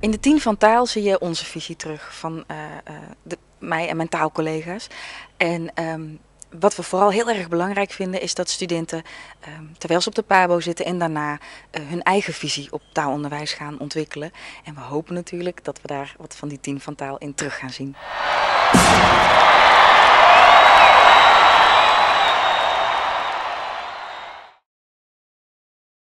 In de tien van taal zie je onze visie terug van eh, eh, de, mij en mijn taalcollega's. En ehm, wat we vooral heel erg belangrijk vinden is dat studenten, ehm, terwijl ze op de PABO zitten en daarna, eh, hun eigen visie op taalonderwijs gaan ontwikkelen. En we hopen natuurlijk dat we daar wat van die tien van taal in terug gaan zien.